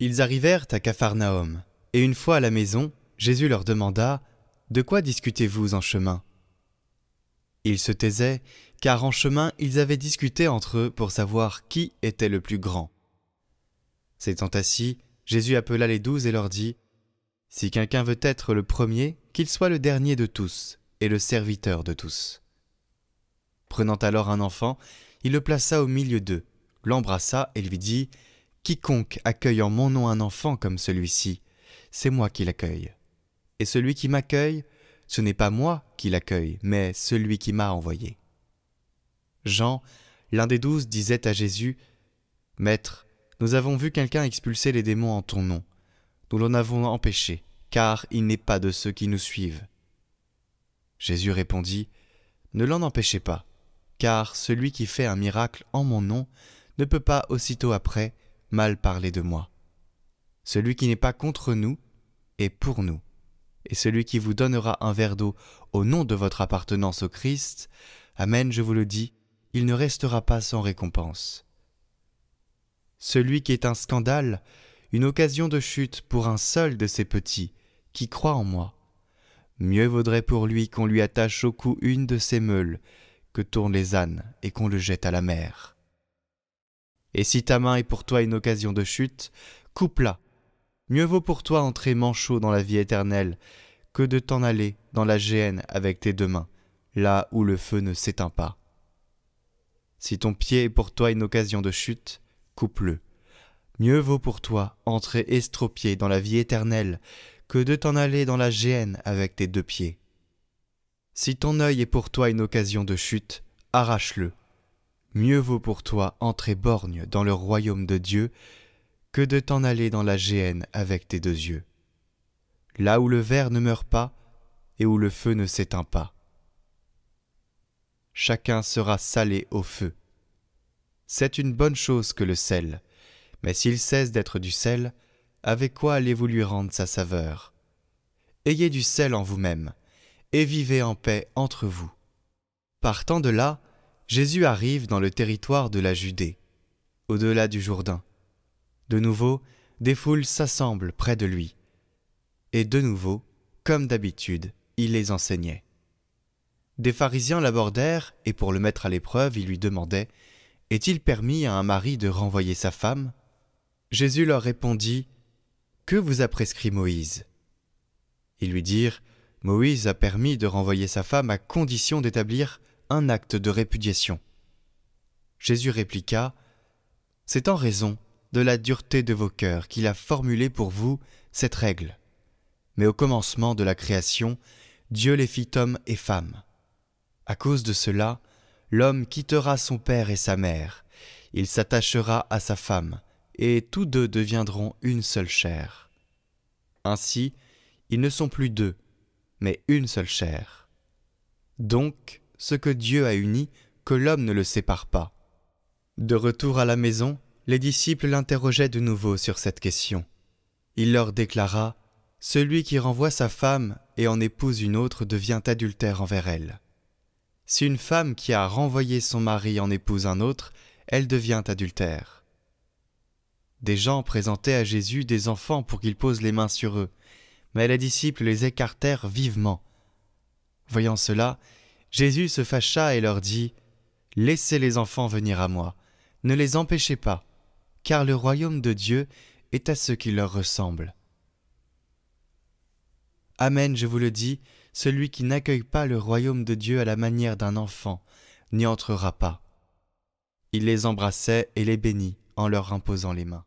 Ils arrivèrent à Capharnaüm, et une fois à la maison, Jésus leur demanda De quoi discutez-vous en chemin Ils se taisaient, car en chemin ils avaient discuté entre eux pour savoir qui était le plus grand. S'étant assis, Jésus appela les douze et leur dit Si quelqu'un veut être le premier, qu'il soit le dernier de tous et le serviteur de tous. Prenant alors un enfant, il le plaça au milieu d'eux, l'embrassa et lui dit Quiconque accueille en mon nom un enfant comme celui-ci, c'est moi qui l'accueille. Et celui qui m'accueille, ce n'est pas moi qui l'accueille, mais celui qui m'a envoyé. Jean, l'un des douze, disait à Jésus, Maître, nous avons vu quelqu'un expulser les démons en ton nom. Nous l'en avons empêché, car il n'est pas de ceux qui nous suivent. Jésus répondit, Ne l'en empêchez pas, car celui qui fait un miracle en mon nom ne peut pas aussitôt après mal parler de moi. Celui qui n'est pas contre nous est pour nous, et celui qui vous donnera un verre d'eau au nom de votre appartenance au Christ, Amen, je vous le dis, il ne restera pas sans récompense. Celui qui est un scandale, une occasion de chute pour un seul de ces petits, qui croit en moi. Mieux vaudrait pour lui qu'on lui attache au cou une de ses meules, que tournent les ânes et qu'on le jette à la mer. Et si ta main est pour toi une occasion de chute, coupe-la. Mieux vaut pour toi entrer manchot dans la vie éternelle que de t'en aller dans la géhenne avec tes deux mains, là où le feu ne s'éteint pas. Si ton pied est pour toi une occasion de chute, coupe-le. Mieux vaut pour toi entrer estropié dans la vie éternelle que de t'en aller dans la géhenne avec tes deux pieds. Si ton œil est pour toi une occasion de chute, arrache-le Mieux vaut pour toi entrer borgne dans le royaume de Dieu que de t'en aller dans la géhenne avec tes deux yeux. Là où le ver ne meurt pas et où le feu ne s'éteint pas. Chacun sera salé au feu. C'est une bonne chose que le sel, mais s'il cesse d'être du sel, avec quoi allez-vous lui rendre sa saveur Ayez du sel en vous-même, et vivez en paix entre vous. Partant de là, Jésus arrive dans le territoire de la Judée, au-delà du Jourdain. De nouveau, des foules s'assemblent près de lui. Et de nouveau, comme d'habitude, il les enseignait. Des pharisiens l'abordèrent, et pour le mettre à l'épreuve, ils lui demandaient Est-il permis à un mari de renvoyer sa femme Jésus leur répondit Que vous a prescrit Moïse Ils lui dirent Moïse a permis de renvoyer sa femme à condition d'établir un acte de répudiation. Jésus répliqua C'est en raison de la dureté de vos cœurs qu'il a formulé pour vous cette règle. Mais au commencement de la création, Dieu les fit hommes et femme. À cause de cela, l'homme quittera son père et sa mère, il s'attachera à sa femme, et tous deux deviendront une seule chair. Ainsi, ils ne sont plus deux, mais une seule chair. Donc, ce que Dieu a uni, que l'homme ne le sépare pas. De retour à la maison, les disciples l'interrogeaient de nouveau sur cette question. Il leur déclara Celui qui renvoie sa femme et en épouse une autre devient adultère envers elle. Si une femme qui a renvoyé son mari en épouse un autre, elle devient adultère. Des gens présentaient à Jésus des enfants pour qu'il pose les mains sur eux, mais les disciples les écartèrent vivement. Voyant cela, Jésus se fâcha et leur dit Laissez les enfants venir à moi, ne les empêchez pas, car le royaume de Dieu est à ceux qui leur ressemblent. Amen, je vous le dis, celui qui n'accueille pas le royaume de Dieu à la manière d'un enfant n'y entrera pas. Il les embrassait et les bénit en leur imposant les mains.